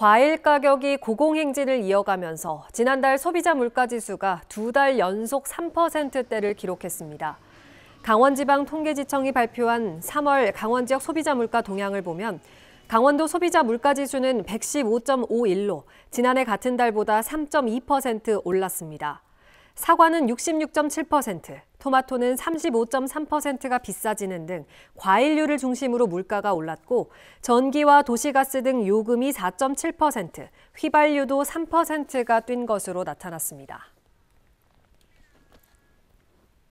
과일 가격이 고공행진을 이어가면서 지난달 소비자 물가지수가 두 달 연속 3%대를 기록했습니다. 강원지방통계지청이 발표한 3월 강원 지역 소비자 물가 동향을 보면 강원도 소비자 물가지수는 115.51로 지난해 같은 달보다 3.2% 올랐습니다. 사과는 66.7%, 토마토는 35.3%가 비싸지는 등 과일류를 중심으로 물가가 올랐고 전기와 도시가스 등 요금이 4.7%, 휘발유도 3%가 뛴 것으로 나타났습니다.